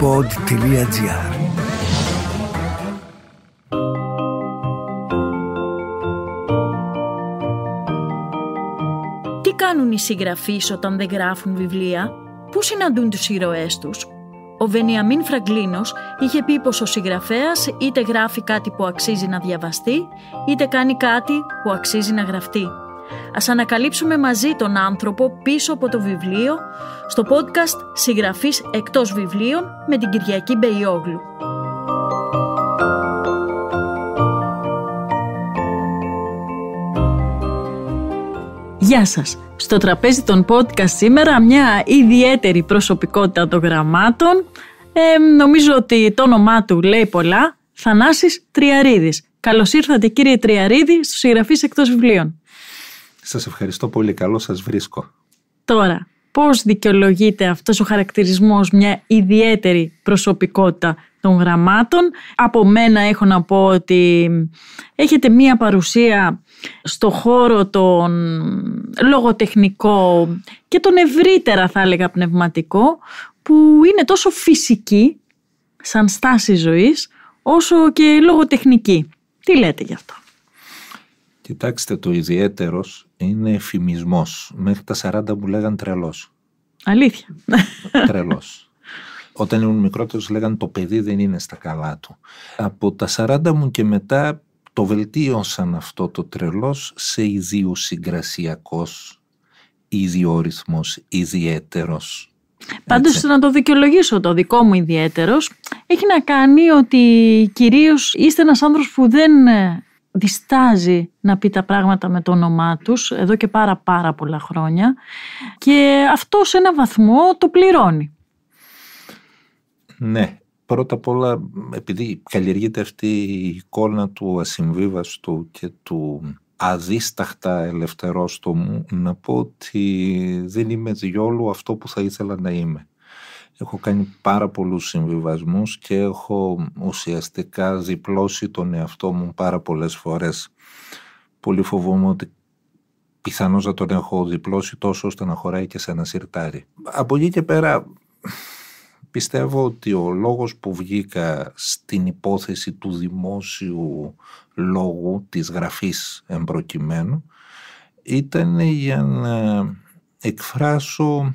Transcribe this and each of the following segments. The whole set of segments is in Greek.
pod.gr Τι κάνουν οι συγγραφείς όταν δεν γράφουν βιβλία, πού συναντούν τους ήρωές τους. Ο Βενιαμίν Φραγκλίνος είχε πει πως ο συγγραφέας είτε γράφει κάτι που αξίζει να διαβαστεί, είτε κάνει κάτι που αξίζει να γραφτεί. Ας ανακαλύψουμε μαζί τον άνθρωπο πίσω από το βιβλίο στο podcast «Συγγραφής εκτός βιβλίων» με την Κυριακή Μπεϊόγλου. Γεια σας! Στο τραπέζι των podcast σήμερα μια ιδιαίτερη προσωπικότητα των γραμμάτων. Ε, νομίζω ότι το όνομά του λέει πολλά. Θανάσης Τριαρίδης. Καλώς ήρθατε κύριε Τριαρίδη στους συγγραφείς εκτός βιβλίων. Σας ευχαριστώ πολύ. Καλό σας βρίσκω. Τώρα, πώς δικαιολογείται αυτός ο χαρακτηρισμός μια ιδιαίτερη προσωπικότητα των γραμμάτων. Από μένα έχω να πω ότι έχετε μία παρουσία στο χώρο τον λογοτεχνικό και τον ευρύτερα θα έλεγα πνευματικό που είναι τόσο φυσική σαν στάση ζωής όσο και λογοτεχνική. Τι λέτε γι' αυτό. Κοιτάξτε το ιδιαίτερος είναι εφημισμός. Μέχρι τα 40 μου λέγανε τρελός. Αλήθεια. Τρελός. Όταν ήμουν μικρότερος λέγανε το παιδί δεν είναι στα καλά του. Από τα 40 μου και μετά το βελτίωσαν αυτό το τρελός σε ιδιοσυγκρασιακός, ιδιόρυθμος, ιδιαίτερος. Πάντως Έτσι. να το δικαιολογήσω το δικό μου ιδιαίτερος έχει να κάνει ότι κυρίως είστε ένας άνθρωπος που δεν διστάζει να πει τα πράγματα με το όνομά τους εδώ και πάρα πάρα πολλά χρόνια και αυτό σε ένα βαθμό το πληρώνει. Ναι, πρώτα απ' όλα επειδή καλλιεργείται αυτή η εικόνα του ασυμβίβαστου και του αδίσταχτα ελευθερόστομου να πω ότι δεν είμαι διόλου αυτό που θα ήθελα να είμαι. Έχω κάνει πάρα πολλούς συμβιβασμούς και έχω ουσιαστικά διπλώσει τον εαυτό μου πάρα πολλές φορές. Πολύ φοβούμαι ότι πιθανώς να τον έχω διπλώσει τόσο ώστε να χωράει και σε ένα σιρτάρι. Από εκεί και πέρα πιστεύω ότι ο λόγος που βγήκα στην υπόθεση του δημόσιου λόγου της γραφής εμπροκειμένου ήταν για να εκφράσω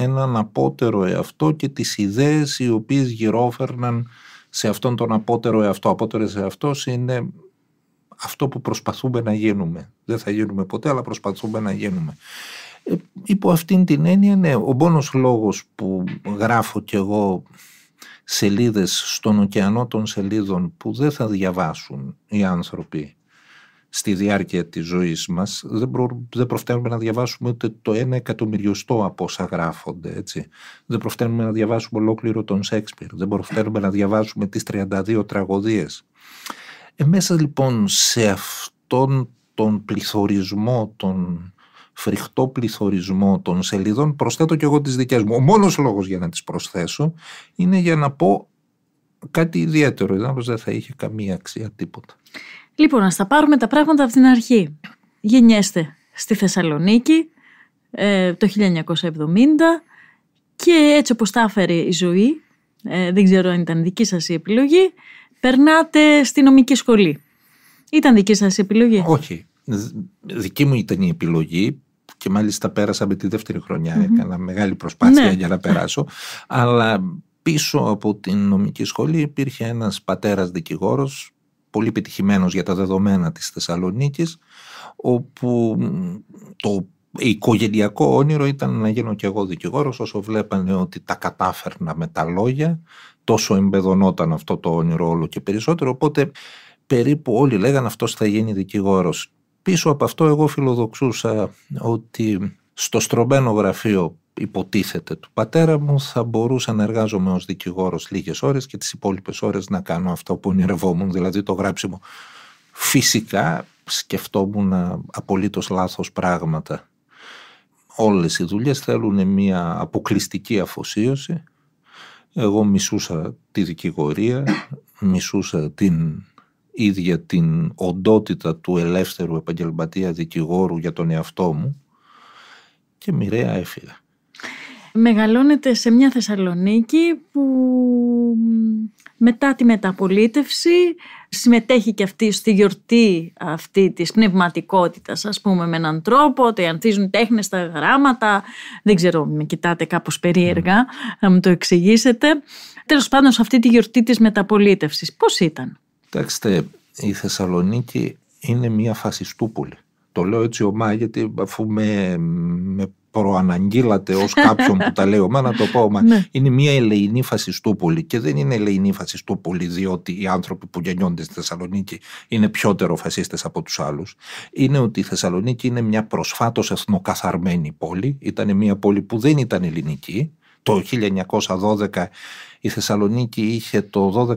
έναν απότερο εαυτό και τις ιδέες οι οποίες γυρόφερναν σε αυτόν τον απότερο εαυτό. Απότερος εαυτός είναι αυτό που προσπαθούμε να γίνουμε. Δεν θα γίνουμε ποτέ, αλλά προσπαθούμε να γίνουμε. Ε, υπό αυτήν την έννοια, ναι, ο μόνος λόγος που γράφω κι εγώ σελίδες στον ωκεανό των σελίδων που δεν θα διαβάσουν οι άνθρωποι στη διάρκεια της ζωής μας δεν, προ, δεν προφταίνουμε να διαβάσουμε ούτε το ένα εκατομμυριωστό από όσα γράφονται έτσι. δεν προφταίνουμε να διαβάσουμε ολόκληρο τον Σέξπιρ δεν προφταίνουμε να διαβάσουμε τις 32 τραγωδίες ε, μέσα λοιπόν σε αυτόν τον πληθωρισμό τον φρικτό πληθωρισμό των σελίδων προσθέτω και εγώ τις δικές μου ο μόνος λόγος για να τις προσθέσω είναι για να πω κάτι ιδιαίτερο, δεν θα είχε καμία αξία τίποτα. Λοιπόν, να τα πάρουμε τα πράγματα από την αρχή. Γεννιέστε στη Θεσσαλονίκη ε, το 1970 και έτσι όπως τα έφερε η ζωή, ε, δεν ξέρω αν ήταν δική σας η επιλογή, περνάτε στη νομική σχολή. Ήταν δική σας η επιλογή. Όχι. Δική μου ήταν η επιλογή και μάλιστα πέρασα με τη δεύτερη χρονιά. Έκανα μεγάλη προσπάθεια ναι. για να περάσω. Αλλά πίσω από την νομική σχολή υπήρχε ένας πατέρας δικηγόρος πολύ πετυχημένος για τα δεδομένα της Θεσσαλονίκης όπου το οικογενειακό όνειρο ήταν να γίνω και εγώ δικηγόρος όσο βλέπανε ότι τα κατάφερνα με τα λόγια τόσο εμπεδονόταν αυτό το όνειρο όλο και περισσότερο οπότε περίπου όλοι λέγανε αυτός θα γίνει δικηγόρος πίσω από αυτό εγώ φιλοδοξούσα ότι στο στρωμένο γραφείο υποτίθεται του πατέρα μου θα μπορούσα να εργάζομαι ως δικηγόρος λίγες ώρες και τις υπόλοιπες ώρες να κάνω αυτό που ονειρευόμουν, δηλαδή το γράψιμο. Φυσικά σκεφτόμουν απολύτως λάθος πράγματα. Όλες οι δουλειές θέλουν μια αποκλειστική αφοσίωση. Εγώ μισούσα τη δικηγορία, μισούσα την ίδια την οντότητα του ελεύθερου επαγγελματία δικηγόρου για τον εαυτό μου και μοιραία έφυγα μεγαλώνεται σε μια Θεσσαλονίκη που μετά τη μεταπολίτευση συμμετέχει και αυτή στη γιορτή αυτή της πνευματικότητας ας πούμε με έναν τρόπο ότι ανθίζουν τέχνες στα γράμματα δεν ξέρω με κοιτάτε κάπως περίεργα ναι. να μου το εξηγήσετε τέλος πάντων σε αυτή τη γιορτή της μεταπολίτευσης πώς ήταν Κοιτάξτε η Θεσσαλονίκη είναι μια φασιστούπολη το λέω έτσι ομά γιατί αφού με προαναγγείλατε ως κάποιον που τα λέει μα να το πω, ναι. είναι μια ελεηνή φασιστούπολη και δεν είναι ελεηνή φασιστούπολη διότι οι άνθρωποι που γεννιόνται στη Θεσσαλονίκη είναι πιότερο φασίστες από τους άλλους. Είναι ότι η Θεσσαλονίκη είναι μια προσφάτως εθνοκαθαρμένη πόλη, ήταν μια πόλη που δεν ήταν ελληνική, το 1912 η Θεσσαλονίκη είχε το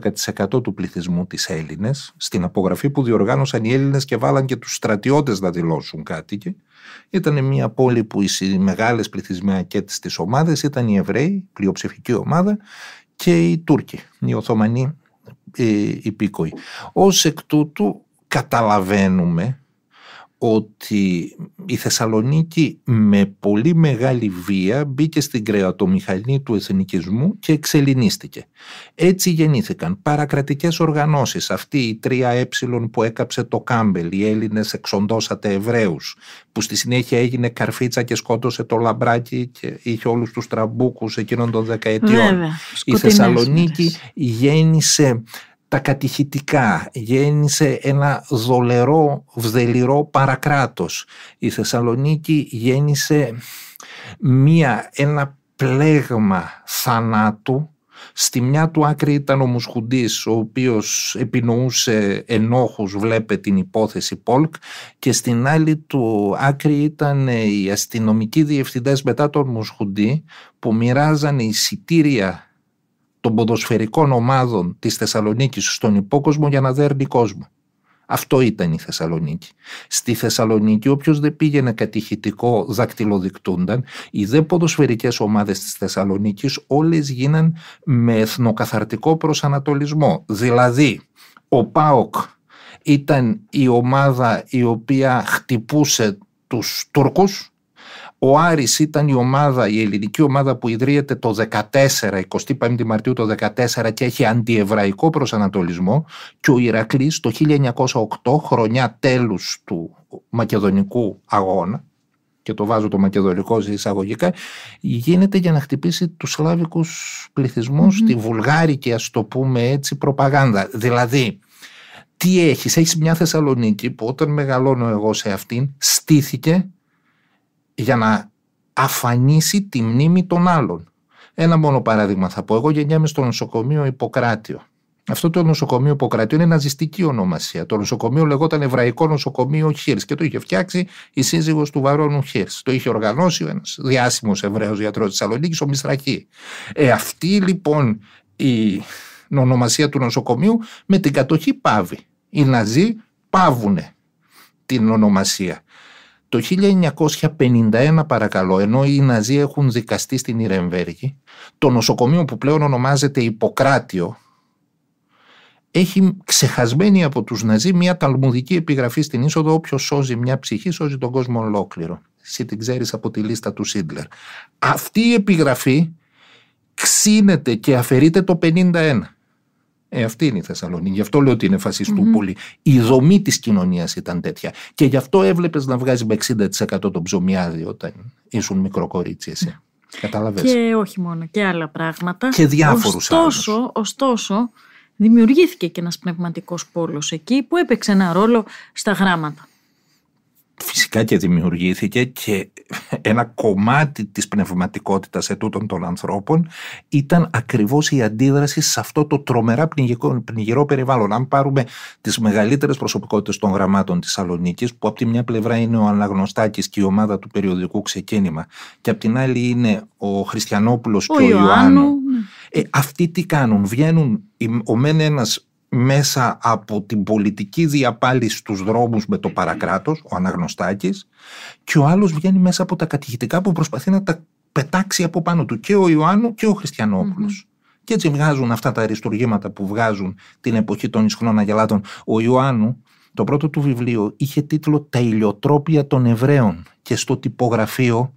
12% του πληθυσμού της Έλληνες στην απογραφή που διοργάνωσαν οι Έλληνες και βάλαν και τους στρατιώτες να δηλώσουν κάτι ήταν μια πόλη που οι μεγάλες πληθυσμιακές της ομάδες ήταν οι Εβραίοι, πλειοψηφική ομάδα, και οι Τούρκοι, οι Οθωμανοί ε, υπήκοοι. Ως εκ τούτου καταλαβαίνουμε ότι η Θεσσαλονίκη με πολύ μεγάλη βία μπήκε στην κρεατομηχανή του εθνικισμού και εξελινίστηκε. Έτσι γεννήθηκαν παρακρατικές οργανώσεις, αυτή η τρία ε που έκαψε το Κάμπελ, οι Έλληνες εξοντώσατε Εβραίους, που στη συνέχεια έγινε καρφίτσα και σκότωσε το λαμπράκι και είχε όλους τους τραμπούκους εκείνων των δεκαετιών. Βέβαια, η Θεσσαλονίκη γέννησε τα κατηχητικά, γέννησε ένα δολερό, βδελιρό παρακράτος. Η Θεσσαλονίκη γέννησε μία, ένα πλέγμα θανάτου Στη μια του άκρη ήταν ο Μουσχουντής, ο οποίος επινοούσε ενόχους, βλέπε την υπόθεση Πολκ και στην άλλη του άκρη ήταν ε, οι αστυνομικοί διευθυντές μετά τον Μουσχουντή που μοιράζανε εισιτήρια των ποδοσφαιρικών ομάδων της Θεσσαλονίκης στον υπόκοσμο για να δέρνει κόσμο. Αυτό ήταν η Θεσσαλονίκη. Στη Θεσσαλονίκη οποίο δεν πήγαινε κατηχητικό δακτυλοδεικτούνταν, οι δε ποδοσφαιρικές ομάδες της Θεσσαλονίκης όλες γίναν με εθνοκαθαρτικό προσανατολισμό. Δηλαδή, ο ΠΑΟΚ ήταν η ομάδα η οποία χτυπούσε τους Τούρκους, ο Άρης ήταν η ομάδα, η ελληνική ομάδα που ιδρύεται το 14, 25 Μαρτίου το 14 και έχει αντιεβραϊκό προσανατολισμό και ο Ηρακλής το 1908, χρονιά τέλους του μακεδονικού αγώνα, και το βάζω το μακεδονικό σε εισαγωγικά, γίνεται για να χτυπήσει τους σλάβικους πληθυσμούς, mm-hmm. τη βουλγάρικη ας το πούμε έτσι προπαγάνδα. Δηλαδή, τι έχεις, έχεις μια Θεσσαλονίκη που όταν μεγαλώνω εγώ σε αυτήν στήθηκε για να αφανίσει τη μνήμη των άλλων. Ένα μόνο παράδειγμα θα πω. Εγώ γεννιάμαι στο νοσοκομείο Ιπποκράτιο. Αυτό το νοσοκομείο Ιπποκράτιο είναι ναζιστική ονομασία. Το νοσοκομείο λεγόταν Εβραϊκό Νοσοκομείο Χίρ και το είχε φτιάξει η σύζυγος του Βαρόνου Χίρ. Το είχε οργανώσει ένας διάσημος Εβραίος γιατρός της Θεσσαλονίκης, ο Μισραχή Ε, αυτή λοιπόν η ονομασία του νοσοκομείου με την κατοχή πάβει. Οι Ναζί πάβουνε την ονομασία. Το 1951 παρακαλώ, ενώ οι Ναζί έχουν δικαστεί στην Ιρεμβέργη, το νοσοκομείο που πλέον ονομάζεται Ιπποκράτιο έχει ξεχασμένη από τους Ναζί μια ταλμουδική επιγραφή στην είσοδο όποιος σώζει μια ψυχή σώζει τον κόσμο ολόκληρο». Εσύ την ξέρεις από τη λίστα του Σίντλερ. Αυτή η επιγραφή ξύνεται και αφαιρείται το 51. Ε, αυτή είναι η Θεσσαλονίκη. Γι' αυτό λέω ότι είναι Η δομή της κοινωνίας ήταν τέτοια. Και γι' αυτό έβλεπες να βγάζει με 60% τον ψωμιάδι όταν ήσουν μικροκορίτσι εσύ. Mm. Ναι. Καταλαβες. Και όχι μόνο, και άλλα πράγματα. Και διάφορους ωστόσο, ωστόσο, δημιουργήθηκε και ένας πνευματικός πόλος εκεί που έπαιξε ένα ρόλο στα γράμματα φυσικά και δημιουργήθηκε και ένα κομμάτι της πνευματικότητας ετούτων των ανθρώπων ήταν ακριβώς η αντίδραση σε αυτό το τρομερά πνιγυρό περιβάλλον. Αν πάρουμε τις μεγαλύτερες προσωπικότητες των γραμμάτων της Σαλονίκη, που από τη μια πλευρά είναι ο Αναγνωστάκης και η ομάδα του περιοδικού ξεκίνημα και από την άλλη είναι ο Χριστιανόπουλος και ο Ιωάννου. Ναι. Ε, αυτοί τι κάνουν, βγαίνουν ο μεν ένας μέσα από την πολιτική διαπάληση στους δρόμους με το παρακράτος, ο Αναγνωστάκης, και ο άλλος βγαίνει μέσα από τα κατηγητικά που προσπαθεί να τα πετάξει από πάνω του και ο Ιωάννου και ο χριστιανοπουλος Και έτσι βγάζουν αυτά τα αριστουργήματα που βγάζουν την εποχή των ισχνών αγελάτων. Ο Ιωάννου, το πρώτο του βιβλίο είχε τίτλο «Τα ηλιοτρόπια των Εβραίων» και στο τυπογραφείο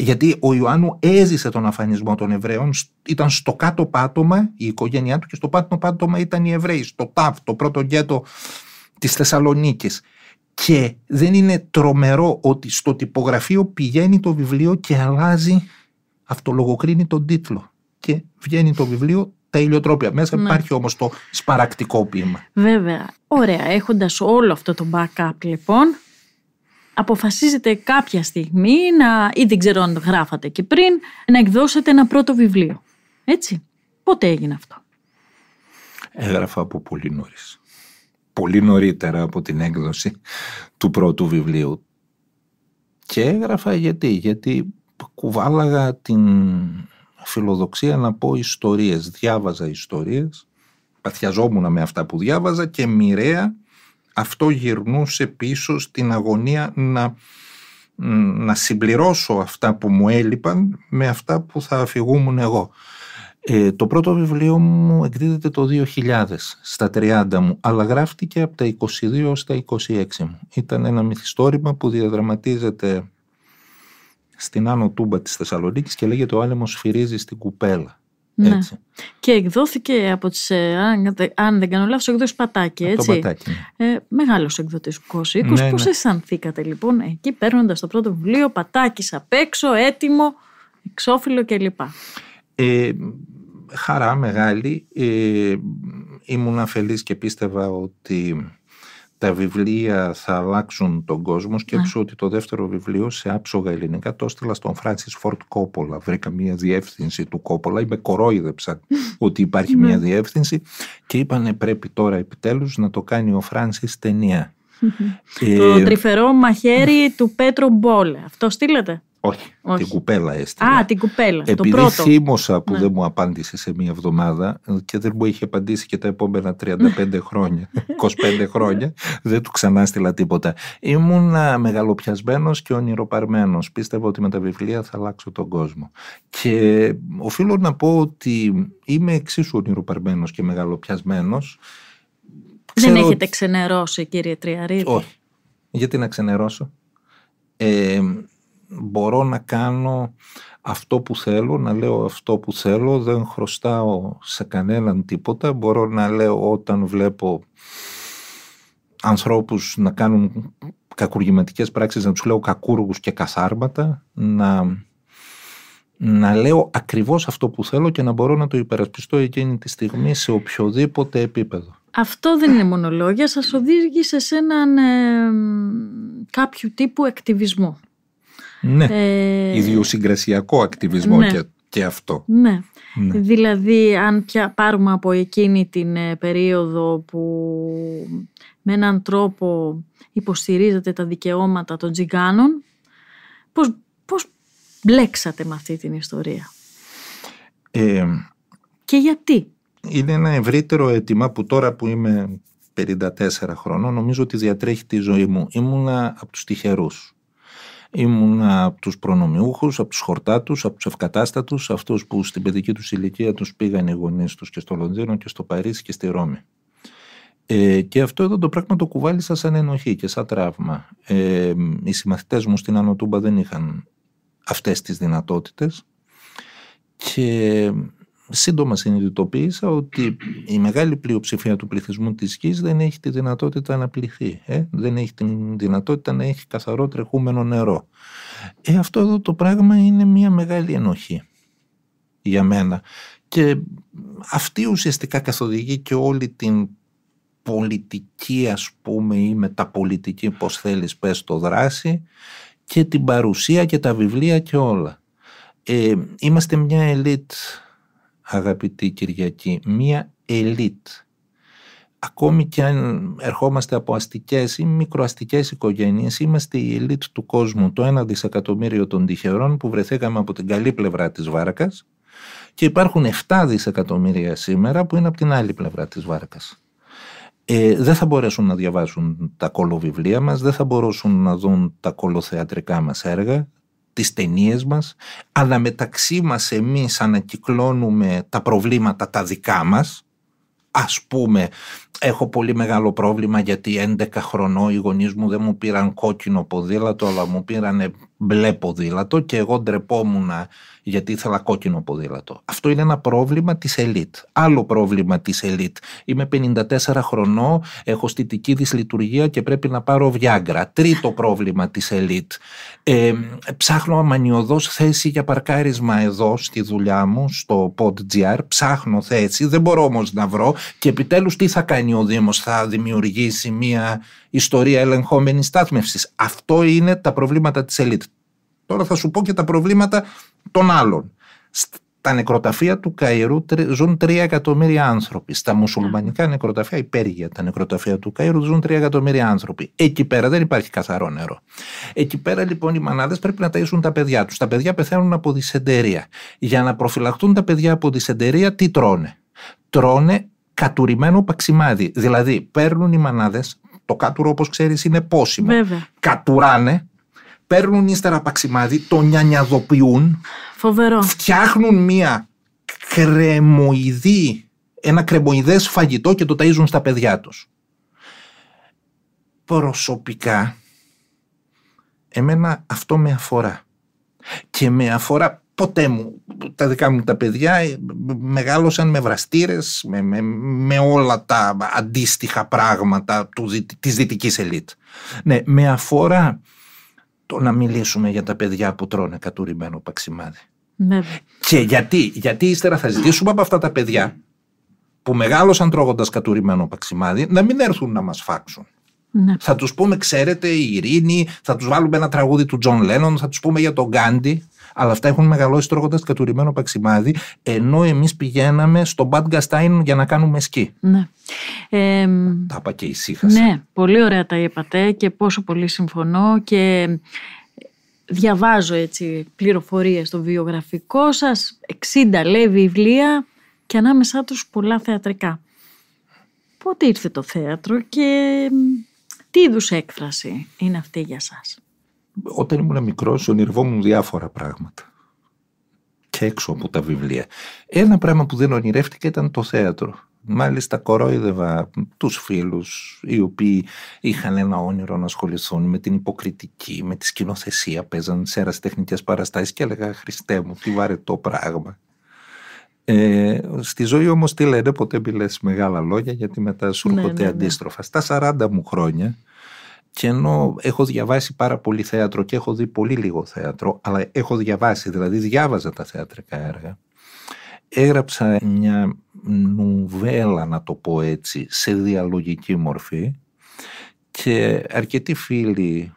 γιατί ο Ιωάννου έζησε τον αφανισμό των Εβραίων, ήταν στο κάτω πάτωμα η οικογένειά του και στο πάτωμα πάτωμα ήταν οι Εβραίοι, στο ΤΑΒ, το πρώτο γκέτο της Θεσσαλονίκης. Και δεν είναι τρομερό ότι στο τυπογραφείο πηγαίνει το βιβλίο και αλλάζει, αυτολογοκρίνει τον τίτλο και βγαίνει το βιβλίο τα ηλιοτρόπια. Μέσα ναι. υπάρχει όμως το σπαρακτικό ποίημα. Βέβαια. Ωραία. Έχοντας όλο αυτό το backup λοιπόν, αποφασίζετε κάποια στιγμή να, ή δεν ξέρω αν το γράφατε και πριν, να εκδώσετε ένα πρώτο βιβλίο. Έτσι. Πότε έγινε αυτό. Έγραφα από πολύ νωρίς. Πολύ νωρίτερα από την έκδοση του πρώτου βιβλίου. Και έγραφα γιατί, γιατί κουβάλαγα την φιλοδοξία να πω ιστορίες. Διάβαζα ιστορίες, παθιαζόμουν με αυτά που διάβαζα και μοιραία αυτό γυρνούσε πίσω στην αγωνία να, να συμπληρώσω αυτά που μου έλειπαν με αυτά που θα αφηγούμουν εγώ. Ε, το πρώτο βιβλίο μου εκδίδεται το 2000 στα 30 μου, αλλά γράφτηκε από τα 22 στα τα 26 μου. Ήταν ένα μυθιστόρημα που διαδραματίζεται στην Άνω Τούμπα της Θεσσαλονίκης και λέγεται «Ο άλεμος φυρίζει στην κουπέλα». Ναι. Και εκδόθηκε από τις, ε, αν δεν κάνω λάθος, εκδόσεις Πατάκη, έτσι. Ναι. ε, μεγάλος εκδότης Κώσικος. Ναι, ναι, Πώς αισθανθήκατε λοιπόν εκεί παίρνοντας το πρώτο βιβλίο, Πατάκης απ' έξω, έτοιμο, εξώφυλλο κλπ. Ε, χαρά μεγάλη. Ε, ήμουν αφελής και πίστευα ότι τα βιβλία θα αλλάξουν τον κόσμο. Σκέψω ότι το δεύτερο βιβλίο σε άψογα ελληνικά το έστειλα στον Φράνσις Φορτ Κόπολα. Βρήκα μια διεύθυνση του Κόπολα ή με κορόιδεψαν ότι υπάρχει μια ναι. διεύθυνση και είπανε πρέπει τώρα επιτέλους να το κάνει ο Φράνσις ταινία. Το τρυφερό μαχαίρι του Πέτρο Μπόλε. Αυτό στείλατε. Όχι, Όχι, την κουπέλα έστειλα. Α, την κουπέλα. Επειδή το πρώτο. θύμωσα που ναι. δεν μου απάντησε σε μία εβδομάδα και δεν μου είχε απαντήσει και τα επόμενα 35 χρόνια, 25 χρόνια, δεν του ξανά στείλα τίποτα. Ήμουν μεγαλοπιασμένος και ονειροπαρμένος. Πίστευα ότι με τα βιβλία θα αλλάξω τον κόσμο. Και οφείλω να πω ότι είμαι εξίσου ονειροπαρμένος και μεγαλοπιασμένος. Δεν έχετε ξενερώσει, κύριε Τριαρίδη. Όχι. Γιατί να ξενερώσω. Ε, μπορώ να κάνω αυτό που θέλω, να λέω αυτό που θέλω, δεν χρωστάω σε κανέναν τίποτα, μπορώ να λέω όταν βλέπω ανθρώπους να κάνουν κακουργηματικές πράξεις, να τους λέω κακούργους και καθάρματα, να, να λέω ακριβώς αυτό που θέλω και να μπορώ να το υπερασπιστώ εκείνη τη στιγμή σε οποιοδήποτε επίπεδο. Αυτό δεν είναι μονολόγια, σας οδήγησε σε έναν ε, τύπου εκτιβισμό. Ναι. Ε... Ιδιοσυγκρασιακό ακτιβισμό ναι. και, αυτό. Ναι. ναι. Δηλαδή, αν πια πάρουμε από εκείνη την ε, περίοδο που με έναν τρόπο υποστηρίζεται τα δικαιώματα των τζιγκάνων, πώς, πώς μπλέξατε με αυτή την ιστορία. Ε, και γιατί. Είναι ένα ευρύτερο αίτημα που τώρα που είμαι 54 χρονών νομίζω ότι διατρέχει τη ζωή μου. Ήμουνα από τους τυχερούς. Ήμουν από τους προνομιούχους, από τους χορτάτους, από τους ευκατάστατους, αυτούς που στην παιδική τους ηλικία τους πήγαν οι γονείς τους και στο Λονδίνο και στο Παρίσι και στη Ρώμη. Ε, και αυτό εδώ το πράγμα το κουβάλισα σαν ενοχή και σαν τραύμα. Ε, οι συμμαθητές μου στην Ανοτούμπα δεν είχαν αυτές τις δυνατότητες και σύντομα συνειδητοποίησα ότι η μεγάλη πλειοψηφία του πληθυσμού της γης δεν έχει τη δυνατότητα να πληθεί. Ε. Δεν έχει τη δυνατότητα να έχει καθαρό τρεχούμενο νερό. Ε, αυτό εδώ το πράγμα είναι μια μεγάλη ενοχή για μένα. Και αυτή ουσιαστικά καθοδηγεί και όλη την πολιτική ας πούμε ή μεταπολιτική πως θέλεις πες το δράση και την παρουσία και τα βιβλία και όλα. Ε, είμαστε μια ελίτ αγαπητή Κυριακή, μία ελίτ. Ακόμη και αν ερχόμαστε από αστικές ή μικροαστικές οικογένειες, είμαστε η ελίτ του κόσμου, το ένα δισεκατομμύριο των τυχερών που βρεθήκαμε από την καλή πλευρά της βάρκας και υπάρχουν 7 δισεκατομμύρια σήμερα που είναι από την άλλη πλευρά της βάρκας. Ε, δεν θα μπορέσουν να διαβάσουν τα κολοβιβλία μας, δεν θα μπορούσαν να δουν τα κολοθεατρικά μας έργα, τις ταινίες μας, αλλά μεταξύ μας εμείς ανακυκλώνουμε τα προβλήματα τα δικά μας, ας πούμε έχω πολύ μεγάλο πρόβλημα γιατί 11 χρονών οι γονείς μου δεν μου πήραν κόκκινο ποδήλατο αλλά μου πήραν μπλε ποδήλατο και εγώ ντρεπόμουν γιατί ήθελα κόκκινο ποδήλατο. Αυτό είναι ένα πρόβλημα της ελίτ. Άλλο πρόβλημα της ελίτ. Είμαι 54 χρονών, έχω στιτική δυσλειτουργία και πρέπει να πάρω βιάγκρα. Τρίτο πρόβλημα της ελίτ. Ε, ψάχνω αμανιωδώς θέση για παρκάρισμα εδώ στη δουλειά μου, στο PodGR. Ψάχνω θέση, δεν μπορώ όμως να βρω. Και επιτέλους τι θα κάνει ο Δήμος, θα δημιουργήσει μία ιστορία ελεγχόμενης στάθμευσης. Αυτό είναι τα προβλήματα της ελίτ. Τώρα θα σου πω και τα προβλήματα των άλλων. Στα νεκροταφεία του Καϊρού ζουν 3 εκατομμύρια άνθρωποι. Στα μουσουλμανικά νεκροταφεία, υπέργεια τα νεκροταφεία του Καϊρού ζουν 3 εκατομμύρια άνθρωποι. Εκεί πέρα δεν υπάρχει καθαρό νερό. Εκεί πέρα λοιπόν οι μανάδες πρέπει να ταΐσουν τα παιδιά τους. Τα παιδιά πεθαίνουν από δυσεντερία. Για να προφυλαχτούν τα παιδιά από δυσεντερία, τι τρώνε. Τρώνε κατουρημένο παξιμάδι. Δηλαδή, παίρνουν οι μανάδες, το κάτουρο, όπως ξέρεις, είναι πόσιμο. Κατουράνε, παίρνουν ύστερα παξιμάδι, το νιανιαδοποιούν. Φοβερό. Φτιάχνουν μία κρεμοειδή, ένα κρεμοειδές φαγητό και το ταΐζουν στα παιδιά τους. Προσωπικά, εμένα αυτό με αφορά. Και με αφορά ποτέ μου. Τα δικά μου τα παιδιά ε, μεγάλωσαν με βραστήρες, με, με, με όλα τα αντίστοιχα πράγματα του, της δυτικής ελίτ. Ναι, με αφορά το να μιλήσουμε για τα παιδιά που τρώνε κατουρημένο παξιμάδι. Ναι. Και γιατί, γιατί ύστερα θα ζητήσουμε από αυτά τα παιδιά που μεγάλωσαν τρώγοντας κατουρημένο παξιμάδι να μην έρθουν να μας φάξουν. Ναι. Θα τους πούμε, ξέρετε, η ειρήνη, θα τους βάλουμε ένα τραγούδι του Τζον Λένον, θα τους πούμε για τον Γκάντι, αλλά αυτά έχουν μεγαλώσει τρώγοντα κατουρημένο παξιμάδι, ενώ εμείς πηγαίναμε στο Gastein για να κάνουμε σκι. Ναι. τα είπα και ησύχασα. Ναι, πολύ ωραία τα είπατε και πόσο πολύ συμφωνώ και διαβάζω έτσι πληροφορίες στο βιογραφικό σας, 60 λέει βιβλία και ανάμεσά τους πολλά θεατρικά. Πότε ήρθε το θέατρο και τι είδους έκφραση είναι αυτή για σας όταν ήμουν μικρός, ονειρευόμουν διάφορα πράγματα και έξω από τα βιβλία. Ένα πράγμα που δεν ονειρεύτηκα ήταν το θέατρο. Μάλιστα κορόιδευα τους φίλους οι οποίοι είχαν ένα όνειρο να ασχοληθούν με την υποκριτική, με τη σκηνοθεσία, παίζαν σε τεχνικές παραστάσεις και έλεγα «Χριστέ μου, τι βαρετό πράγμα». Ε, στη ζωή όμως τι λένε, ποτέ μιλές μεγάλα λόγια γιατί μετά σου ναι, ναι, ναι, αντίστροφα. Στα 40 μου χρόνια και ενώ έχω διαβάσει πάρα πολύ θέατρο και έχω δει πολύ λίγο θέατρο, αλλά έχω διαβάσει, δηλαδή διάβαζα τα θεατρικά έργα, έγραψα μια νουβέλα, να το πω έτσι, σε διαλογική μορφή και αρκετοί φίλοι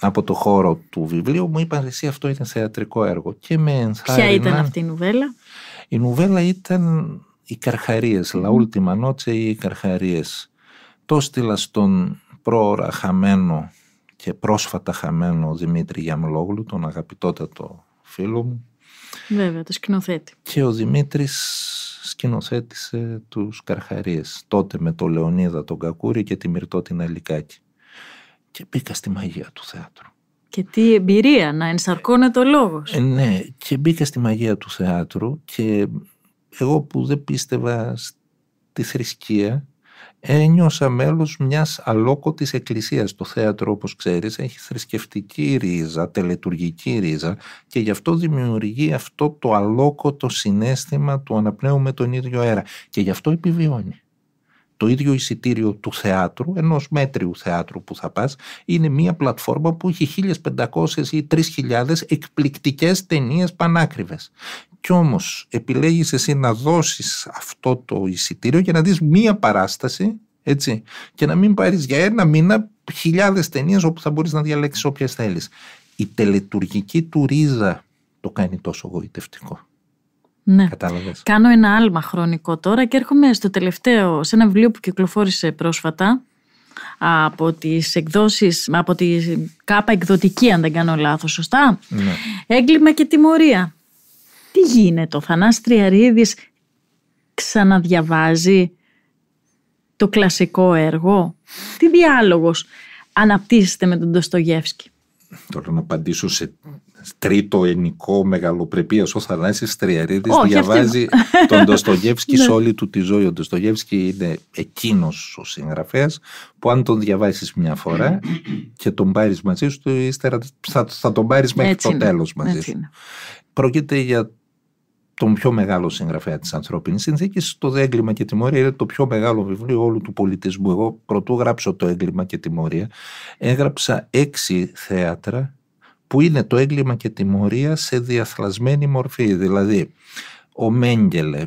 από το χώρο του βιβλίου μου είπαν εσύ αυτό είναι θεατρικό έργο και με Ποια ήταν αυτή η νουβέλα? Η νουβέλα ήταν οι Καρχαρίες, La Ultima ή οι Καρχαρίες το στείλα στον πρόωρα χαμένο και πρόσφατα χαμένο Δημήτρη Γιαμλόγλου, τον αγαπητότατο φίλο μου. Βέβαια, το σκηνοθέτη. Και ο Δημήτρης σκηνοθέτησε τους Καρχαρίες, τότε με τον Λεωνίδα τον Κακούρη και τη Μυρτώ την Αλικάκη. Και μπήκα στη μαγεία του θεάτρου. Και τι εμπειρία να ενσαρκώνεται ο λόγος. Ε, ναι, και μπήκα στη μαγεία του θεάτρου και εγώ που δεν πίστευα στη θρησκεία ένιωσα μέλος μιας αλόκοτης εκκλησίας. Το θέατρο, όπως ξέρεις, έχει θρησκευτική ρίζα, τελετουργική ρίζα και γι' αυτό δημιουργεί αυτό το αλόκοτο συνέστημα του αναπνέουμε τον ίδιο αέρα και γι' αυτό επιβιώνει το ίδιο εισιτήριο του θεάτρου, ενός μέτριου θεάτρου που θα πας, είναι μια πλατφόρμα που έχει 1500 ή 3000 εκπληκτικές ταινίες πανάκριβες. Κι όμως επιλέγεις εσύ να δώσεις αυτό το εισιτήριο για να δεις μία παράσταση έτσι, και να μην πάρεις για ένα μήνα χιλιάδες ταινίες όπου θα μπορείς να διαλέξεις όποιες θέλεις. Η τελετουργική του ρίζα το κάνει τόσο γοητευτικό. Ναι. Κάνω ένα άλμα χρονικό τώρα και έρχομαι στο τελευταίο, σε ένα βιβλίο που κυκλοφόρησε πρόσφατα από τις εκδόσεις, από τη ΚΑΠΑ εκδοτική αν δεν κάνω λάθος, σωστά. Ναι. Έγκλημα και τιμωρία. Τι γίνεται, ο Θανάς Τριαρίδης ξαναδιαβάζει το κλασικό έργο. Τι διάλογος αναπτύσσεται με τον Ντοστογεύσκη. Τώρα να απαντήσω σε τρίτο ενικό μεγαλοπρεπή ο Θανάσης Στριαρίδης oh, διαβάζει τον Ντοστογεύσκη ναι. σε όλη του τη ζωή. Ο Ντοστογεύσκη είναι εκείνος ο συγγραφέας που αν τον διαβάσεις μια φορά και τον πάρεις μαζί σου ύστερα θα, θα τον πάρεις μέχρι το τέλο τέλος μαζί Έτσι σου. Πρόκειται για τον πιο μεγάλο συγγραφέα της ανθρώπινης συνθήκης, το έγκλημα και τιμωρία είναι το πιο μεγάλο βιβλίο όλου του πολιτισμού. Εγώ πρωτού γράψω το έγκλημα και τιμωρία, έγραψα έξι θέατρα που είναι το έγκλημα και τιμωρία σε διαθλασμένη μορφή. Δηλαδή, ο Μέγκελε,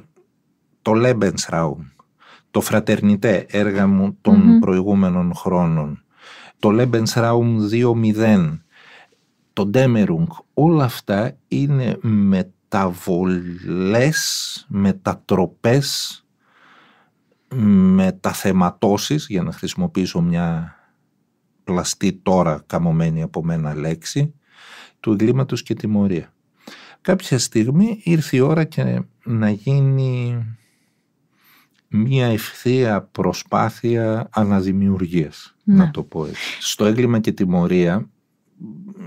το Lebensraum, το Φρατερνιτέ, έργα μου των προηγούμενων χρόνων, το Lebensraum 2.0, το Ντέμερουγκ, όλα αυτά είναι μεταβολές, μετατροπές, μεταθεματώσεις, για να χρησιμοποιήσω μια πλαστή τώρα καμωμένη από μένα λέξη, του εγκλήματος και τιμωρία. Κάποια στιγμή ήρθε η ώρα και να γίνει μία ευθεία προσπάθεια αναδημιουργίας, να ναι. το πω έτσι. Στο έγκλημα και τιμωρία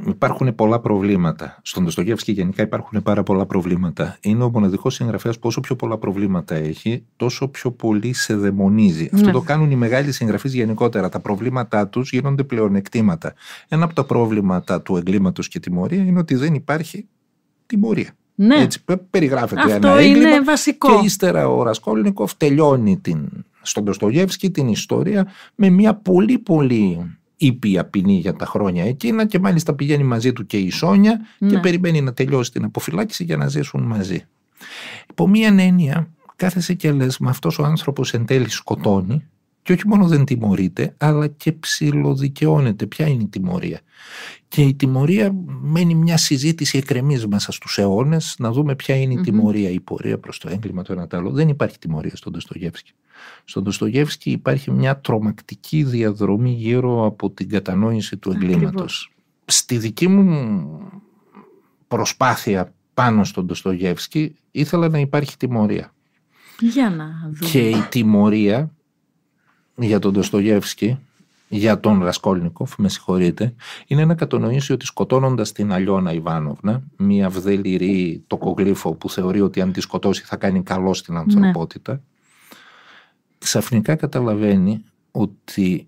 υπάρχουν πολλά προβλήματα. Στον Δοστογεύσκη γενικά υπάρχουν πάρα πολλά προβλήματα. Είναι ο μοναδικός συγγραφέας που όσο πιο πολλά προβλήματα έχει, τόσο πιο πολύ σε δαιμονίζει. Ναι. Αυτό το κάνουν οι μεγάλοι συγγραφείς γενικότερα. Τα προβλήματά τους γίνονται πλεονεκτήματα. Ένα από τα προβλήματα του εγκλήματος και τιμωρία είναι ότι δεν υπάρχει τιμωρία. Ναι. Έτσι, περιγράφεται Αυτό ένα έγκλημα είναι βασικό. Και ύστερα ο Ρασκόλνικοφ τελειώνει την, στον Ντοστογεύσκη την ιστορία με μια πολύ πολύ ήπια ποινή για τα χρόνια εκείνα και μάλιστα πηγαίνει μαζί του και η Σόνια και ναι. περιμένει να τελειώσει την αποφυλάκηση για να ζήσουν μαζί. Υπό μία έννοια κάθεσαι και λες με αυτός ο άνθρωπος εν τέλει σκοτώνει και όχι μόνο δεν τιμωρείται, αλλά και ψηλοδικαιώνεται. Ποια είναι η τιμωρία. Και η τιμωρία μένει μια συζήτηση εκκρεμή μέσα στους αιώνες, να δούμε ποια είναι η τιμωρια η πορεία προς το έγκλημα, το ένα το άλλο. Δεν υπάρχει τιμωρία στον Ντοστογεύσκη. Στον Ντοστογεύσκη υπάρχει μια τρομακτική διαδρομή γύρω από την κατανόηση του εγκλήματος. Στη δική μου προσπάθεια πάνω στον Ντοστογεύσκη ήθελα να υπάρχει τιμωρία. Για να δούμε. Και η τιμωρία για τον Ντοστογεύσκη, για τον Ρασκόλνικοφ, με συγχωρείτε, είναι να κατανοήσει ότι σκοτώνοντας την Αλιώνα Ιβάνοβνα, μια βδελυρή τοκογλύφο που θεωρεί ότι αν τη σκοτώσει θα κάνει καλό στην ναι. ανθρωπότητα, ναι. ξαφνικά καταλαβαίνει ότι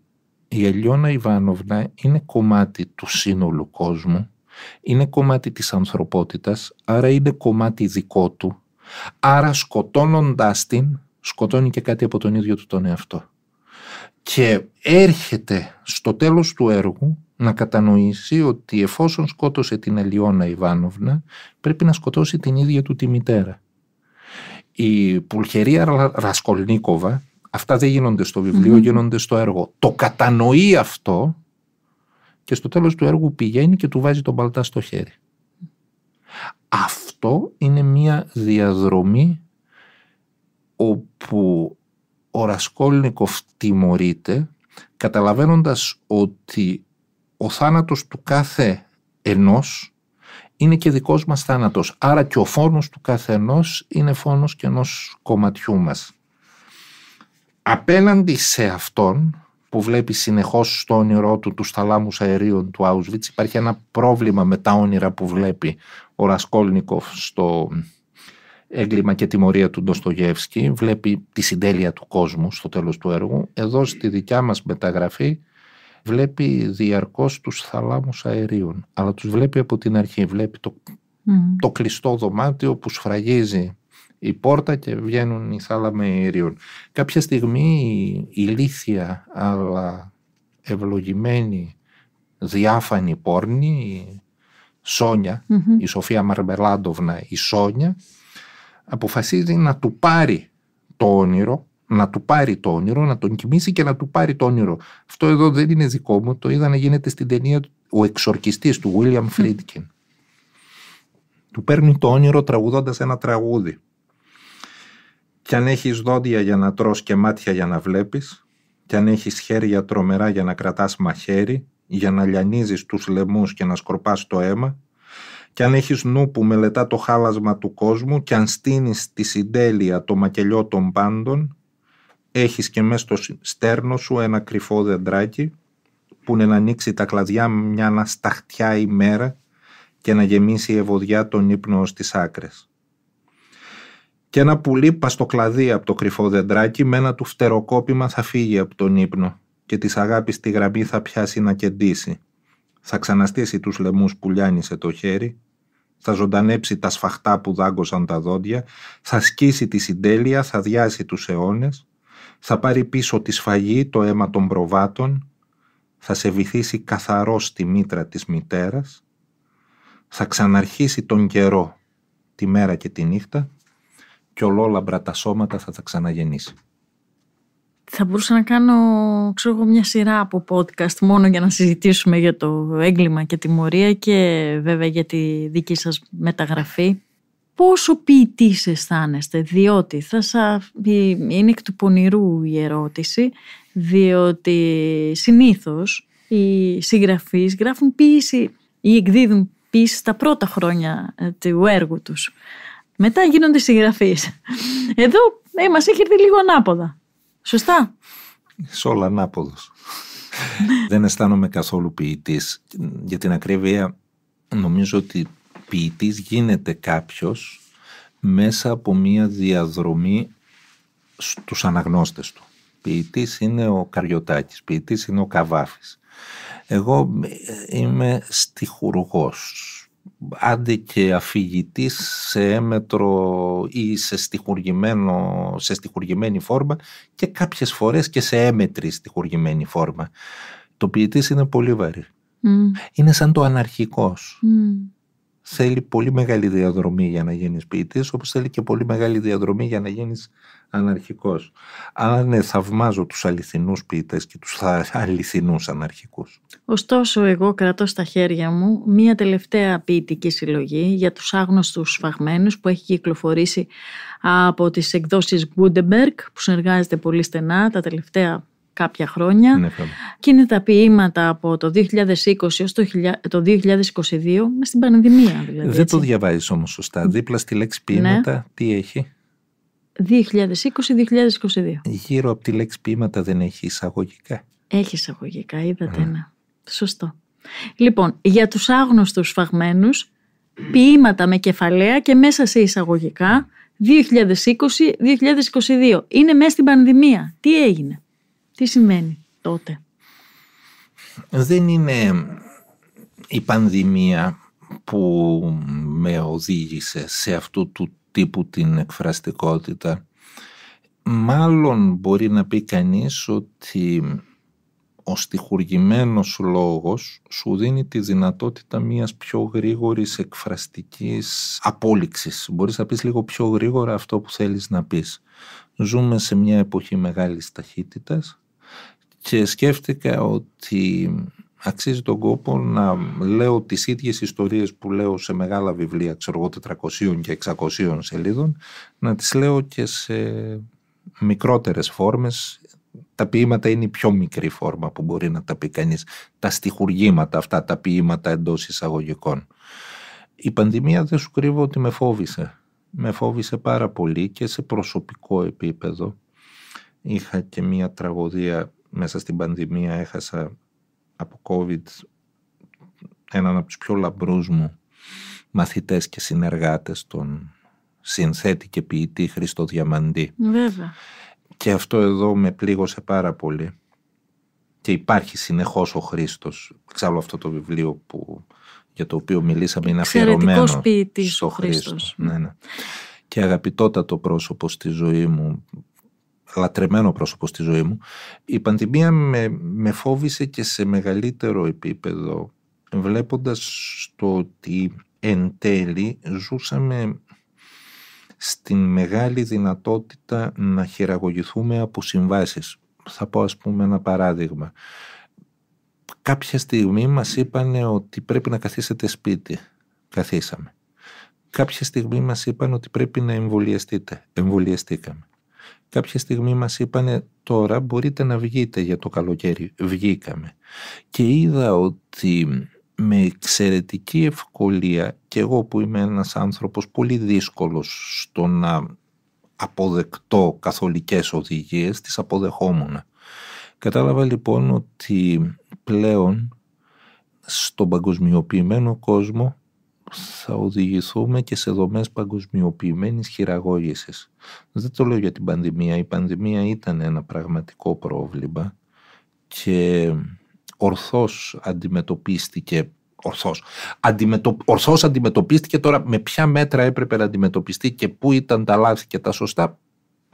η Αλιώνα Ιβάνοβνα είναι κομμάτι του σύνολου κόσμου, είναι κομμάτι της ανθρωπότητας, άρα είναι κομμάτι δικό του, άρα σκοτώνοντάς την σκοτώνει και κάτι από τον ίδιο του τον εαυτό και έρχεται στο τέλος του έργου να κατανοήσει ότι εφόσον σκότωσε την Ελιώνα Ιβάνοβνα πρέπει να σκοτώσει την ίδια του τη μητέρα. Η Πουλχερία Ρασκολνίκοβα, αυτά δεν γίνονται στο βιβλιο γίνονται στο έργο. Το κατανοεί αυτό και στο τέλος του έργου πηγαίνει και του βάζει τον παλτά στο χέρι. Αυτό είναι μια διαδρομή όπου ο Ρασκόλνικοφ τιμωρείται καταλαβαίνοντας ότι ο θάνατος του κάθε ενός είναι και δικός μας θάνατος. Άρα και ο φόνος του κάθε ενός είναι φόνος και ενός κομματιού μας. Απέναντι σε αυτόν που βλέπει συνεχώς στο όνειρό του τους θαλάμους αερίων του Auschwitz υπάρχει ένα πρόβλημα με τα όνειρα που βλέπει ο Ρασκόλνικοφ στο έγκλημα και τιμωρία του Ντοστογεύσκη, βλέπει τη συντέλεια του κόσμου στο τέλος του έργου. Εδώ στη δικιά μας μεταγραφή βλέπει διαρκώς τους θαλάμους αερίων, αλλά τους βλέπει από την αρχή, βλέπει το, το κλειστό δωμάτιο που σφραγίζει η πόρτα και βγαίνουν οι θάλαμοι αερίων. Κάποια στιγμή η ηλίθια αλλά ευλογημένη διάφανη πόρνη, η σονια η Σοφία Μαρμελάντοβνα, η Σόνια, αποφασίζει να του πάρει το όνειρο, να του πάρει το όνειρο, να τον κοιμήσει και να του πάρει το όνειρο. Αυτό εδώ δεν είναι δικό μου, το είδα να γίνεται στην ταινία «Ο εξορκιστής» του William Friedkin. Του παίρνει το όνειρο τραγουδώντας ένα τραγούδι. Κι αν έχεις δόντια για να τρως και μάτια για να βλέπεις, κι αν έχεις χέρια τρομερά για να κρατάς μαχαίρι, για να λιανίζεις τους λαιμούς και να σκορπάς το αίμα, και αν έχεις νου που μελετά το χάλασμα του κόσμου και αν στείνεις τη συντέλεια το μακελιό των πάντων, έχεις και μέσα στο στέρνο σου ένα κρυφό δεντράκι που είναι να ανοίξει τα κλαδιά μια ανασταχτιά ημέρα και να γεμίσει η ευωδιά τον ύπνο στις άκρες. Και ένα πουλί παστοκλαδί από το κρυφό δεντράκι με ένα του φτεροκόπημα θα φύγει από τον ύπνο και της αγάπης τη γραμμή θα πιάσει να κεντήσει. Θα ξαναστήσει τους λαιμούς που λιάνισε το χέρι θα ζωντανέψει τα σφαχτά που δάγκωσαν τα δόντια, θα σκίσει τη συντέλεια, θα διάσει τους αιώνες, θα πάρει πίσω τη σφαγή το αίμα των προβάτων, θα σε βυθίσει καθαρό στη μήτρα της μητέρας, θα ξαναρχίσει τον καιρό, τη μέρα και τη νύχτα, και ολόλαμπρα τα σώματα θα τα ξαναγεννήσει θα μπορούσα να κάνω ξέρω, μια σειρά από podcast μόνο για να συζητήσουμε για το έγκλημα και τη μορία και βέβαια για τη δική σας μεταγραφή. Πόσο ποιητής αισθάνεστε, διότι θα σα... είναι εκ του πονηρού η ερώτηση, διότι συνήθως οι συγγραφείς γράφουν ποιήση ή εκδίδουν ποιήση στα πρώτα χρόνια ε, του έργου τους. Μετά γίνονται συγγραφείς. Εδώ ε, μας έχει έρθει λίγο ανάποδα. Σωστά. όλα ανάποδος. Δεν αισθάνομαι καθόλου ποιητής. Για την ακρίβεια, νομίζω ότι ποιητής γίνεται κάποιος μέσα από μία διαδρομή στους αναγνώστες του. Ποιητής είναι ο Καριωτάκης, ποιητής είναι ο Καβάφης. Εγώ είμαι στιχουργός, άντε και αφηγητής σε έμετρο ή σε, στιχουργημένο, σε στιχουργημένη φόρμα και κάποιες φορές και σε έμετρη στιχουργημένη φόρμα. Το ποιητής είναι πολύ βαρύ. Είναι σαν το αναρχικός θέλει πολύ μεγάλη διαδρομή για να γίνεις ποιητής, όπως θέλει και πολύ μεγάλη διαδρομή για να γίνεις αναρχικός. Άρα ναι, θαυμάζω τους αληθινούς ποιητές και τους αληθινούς αναρχικούς. Ωστόσο, εγώ κρατώ στα χέρια μου μία τελευταία ποιητική συλλογή για τους άγνωστους σφαγμένους που έχει κυκλοφορήσει από τις εκδόσεις Gutenberg που συνεργάζεται πολύ στενά τα τελευταία κάποια χρόνια ναι, και είναι τα ποίηματα από το 2020 έως το 2022 μες στην πανδημία δηλαδή. Δεν το διαβάζεις όμως σωστά. Δίπλα στη λέξη ναι. ποίηματα τι έχει. 2020-2022. Γύρω από τη λέξη ποίηματα δεν έχει εισαγωγικά. Έχει εισαγωγικά, είδατε, mm. ναι. Σωστό. Λοιπόν, για τους άγνωστους φαγμένους, ποίηματα με κεφαλαία και μέσα σε εισαγωγικά 2020-2022. Είναι μέσα στην πανδημία. Τι έγινε. Τι σημαίνει τότε. Δεν είναι η πανδημία που με οδήγησε σε αυτού του τύπου την εκφραστικότητα. Μάλλον μπορεί να πει κανείς ότι ο στιχουργημένος λόγος σου δίνει τη δυνατότητα μιας πιο γρήγορης εκφραστικής απόλυξης. Μπορείς να πεις λίγο πιο γρήγορα αυτό που θέλεις να πεις. Ζούμε σε μια εποχή μεγάλης ταχύτητας και σκέφτηκα ότι αξίζει τον κόπο να λέω τις ίδιες ιστορίες που λέω σε μεγάλα βιβλία, ξέρω εγώ 400 και 600 σελίδων, να τις λέω και σε μικρότερες φόρμες. Τα ποίηματα είναι η πιο μικρή φόρμα που μπορεί να τα πει κανείς. Τα στιχουργήματα αυτά, τα ποίηματα εντός εισαγωγικών. Η πανδημία δεν σου κρύβω ότι με φόβησε. Με φόβησε πάρα πολύ και σε προσωπικό επίπεδο. Είχα και μία τραγωδία μέσα στην πανδημία έχασα από COVID έναν από τους πιο λαμπρούς μου μαθητές και συνεργάτες τον συνθέτη και ποιητή Χρήστο Διαμαντή. Βέβαια. Και αυτό εδώ με πλήγωσε πάρα πολύ. Και υπάρχει συνεχώς ο Χρήστος. Ξέρω αυτό το βιβλίο που, για το οποίο μιλήσαμε είναι αφιερωμένο στο ο Χρήστος. Ναι, ναι. Και αγαπητότατο πρόσωπο στη ζωή μου λατρεμένο πρόσωπο στη ζωή μου. Η πανδημία με, με φόβησε και σε μεγαλύτερο επίπεδο βλέποντας το ότι εν τέλει ζούσαμε στην μεγάλη δυνατότητα να χειραγωγηθούμε από συμβάσεις. Θα πω ας πούμε ένα παράδειγμα. Κάποια στιγμή μας είπαν ότι πρέπει να καθίσετε σπίτι. Καθίσαμε. Κάποια στιγμή μας είπαν ότι πρέπει να εμβολιαστείτε. Εμβολιαστήκαμε κάποια στιγμή μας είπανε τώρα μπορείτε να βγείτε για το καλοκαίρι. Βγήκαμε. Και είδα ότι με εξαιρετική ευκολία και εγώ που είμαι ένας άνθρωπος πολύ δύσκολος στο να αποδεκτώ καθολικές οδηγίες, τις αποδεχόμουν. Κατάλαβα λοιπόν ότι πλέον στον παγκοσμιοποιημένο κόσμο θα οδηγηθούμε και σε δομές παγκοσμιοποιημένης χειραγώγησης. Δεν το λέω για την πανδημία. Η πανδημία ήταν ένα πραγματικό πρόβλημα και ορθώς αντιμετωπίστηκε Ορθώς. Αντιμετω... Ορθώς αντιμετωπίστηκε τώρα με ποια μέτρα έπρεπε να αντιμετωπιστεί και πού ήταν τα λάθη και τα σωστά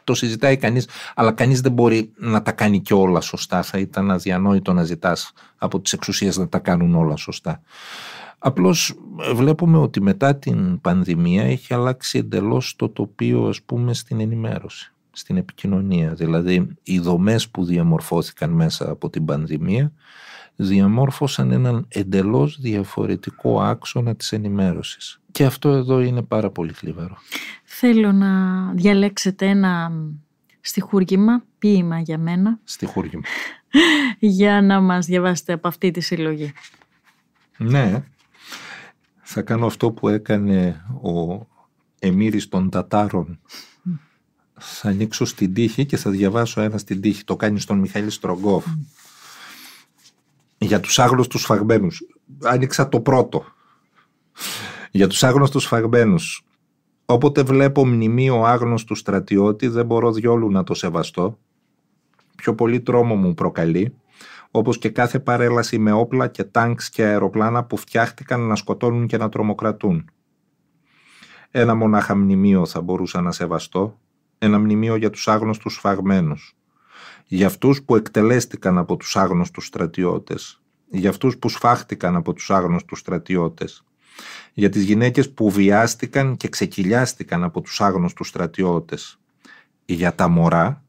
το συζητάει κανείς αλλά κανείς δεν μπορεί να τα κάνει και όλα σωστά. Θα ήταν αδιανόητο να ζητάς από τις εξουσίες να τα κάνουν όλα σωστά. Απλώς βλέπουμε ότι μετά την πανδημία έχει αλλάξει εντελώς το τοπίο ας πούμε στην ενημέρωση, στην επικοινωνία. Δηλαδή οι δομές που διαμορφώθηκαν μέσα από την πανδημία διαμόρφωσαν έναν εντελώς διαφορετικό άξονα της ενημέρωσης. Και αυτό εδώ είναι πάρα πολύ θλιβερό. Θέλω να διαλέξετε ένα στιχούργημα, ποίημα για μένα. Στιχούργημα. για να μας διαβάσετε από αυτή τη συλλογή. Ναι θα κάνω αυτό που έκανε ο Εμμύρης των Τατάρων θα ανοίξω στην τύχη και θα διαβάσω ένα στην τύχη το κάνει στον Μιχαήλ Στρογκόφ για τους άγνωστους φαγμένους άνοιξα το πρώτο για τους άγνωστους φαγμένους όποτε βλέπω μνημείο άγνωστου στρατιώτη δεν μπορώ διόλου να το σεβαστώ πιο πολύ τρόμο μου προκαλεί Όπως και κάθε παρέλαση με όπλα και τάγκ και αεροπλάνα που φτιάχτηκαν να σκοτώνουν και να τρομοκρατούν. Ένα μονάχα μνημείο θα μπορούσα να σεβαστώ, ένα μνημείο για τους άγνωστους σφαγμένους, για αυτούς που εκτελέστηκαν από τους άγνωστους στρατιώτες, για αυτούς που σφάχτηκαν από τους άγνωστους στρατιώτες, για τις γυναίκες που βιάστηκαν και ξεκυλιάστηκαν από τους άγνωστους στρατιώτες, για τα μωρά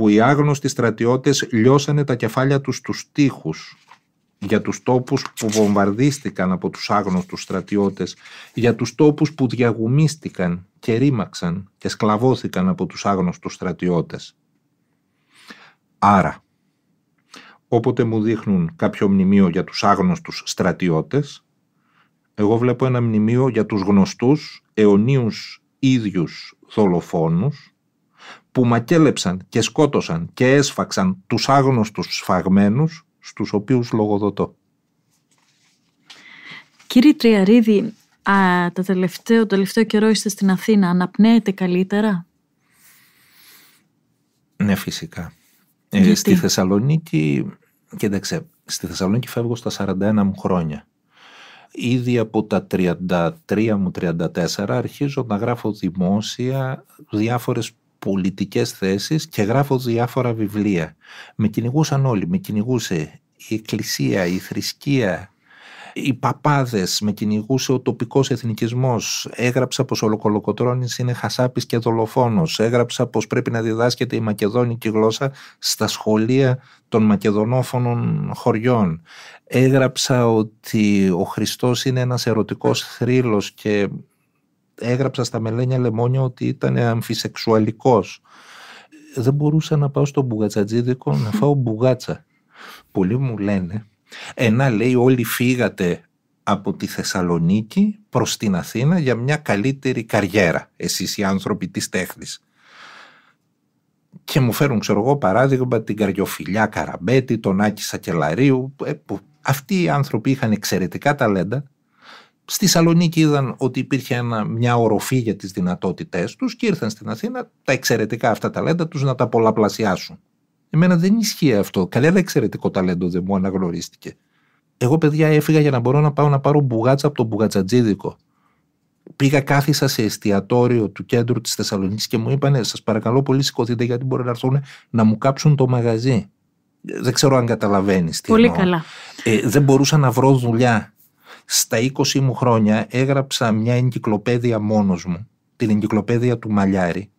που οι άγνωστοι στρατιώτες λιώσανε τα κεφάλια τους στους τείχους για τους τόπους που βομβαρδίστηκαν από τους άγνωστους στρατιώτες, για τους τόπους που διαγουμίστηκαν και ρήμαξαν και σκλαβώθηκαν από τους άγνωστους στρατιώτες. Άρα, όποτε μου δείχνουν κάποιο μνημείο για τους άγνωστους στρατιώτες, εγώ βλέπω ένα μνημείο για τους γνωστούς αιωνίους ίδιους δολοφόνους, που μακέλεψαν και σκότωσαν και έσφαξαν τους άγνωστους σφαγμένους στους οποίους λογοδοτώ. Κύριε Τριαρίδη, α, το τελευταίο, τελευταίο καιρό είστε στην Αθήνα, αναπνέετε καλύτερα? Ναι, φυσικά. Ε, Γιατί? στη Θεσσαλονίκη, κοίταξε, στη Θεσσαλονίκη φεύγω στα 41 μου χρόνια. Ήδη από τα 33 μου 34 αρχίζω να γράφω δημόσια διάφορες πολιτικές θέσεις και γράφω διάφορα βιβλία. Με κυνηγούσαν όλοι, με κυνηγούσε η εκκλησία, η θρησκεία, οι παπάδες, με κυνηγούσε ο τοπικός εθνικισμός. Έγραψα πως ο είναι χασάπης και δολοφόνος. Έγραψα πως πρέπει να διδάσκεται η μακεδόνικη γλώσσα στα σχολεία των μακεδονόφωνων χωριών. Έγραψα ότι ο Χριστός είναι ένας ερωτικός θρύλος και έγραψα στα μελένια λεμόνια ότι ήταν αμφισεξουαλικός. Δεν μπορούσα να πάω στον μπουγατσατζίδικο να φάω μπουγάτσα. Πολλοί μου λένε, ένα λέει όλοι φύγατε από τη Θεσσαλονίκη προς την Αθήνα για μια καλύτερη καριέρα, εσείς οι άνθρωποι της τέχνης. Και μου φέρουν, ξέρω εγώ, παράδειγμα την Καριοφιλιά Καραμπέτη, τον Άκη Σακελαρίου. Ε, που αυτοί οι άνθρωποι είχαν εξαιρετικά ταλέντα, Στη Θεσσαλονίκη είδαν ότι υπήρχε ένα, μια οροφή για τις δυνατότητές τους και ήρθαν στην Αθήνα τα εξαιρετικά αυτά ταλέντα τους να τα πολλαπλασιάσουν. Εμένα δεν ισχύει αυτό. δεν εξαιρετικό ταλέντο δεν μου αναγνωρίστηκε. Εγώ, παιδιά, έφυγα για να μπορώ να πάω να πάρω μπουγάτσα από τον μπουγατσατζίδικο. Πήγα, κάθισα σε εστιατόριο του κέντρου της Θεσσαλονίκης και μου είπαν Σας παρακαλώ πολύ, σηκωθείτε γιατί μπορεί να έρθουν να μου κάψουν το μαγαζί. Ε, δεν ξέρω αν καταλαβαίνεις τι. Πολύ καλά. Ε, δεν μπορούσα να βρω δουλειά στα 20 μου χρόνια έγραψα μια εγκυκλοπαίδεια μόνος μου, την εγκυκλοπαίδεια του Μαλιάρη.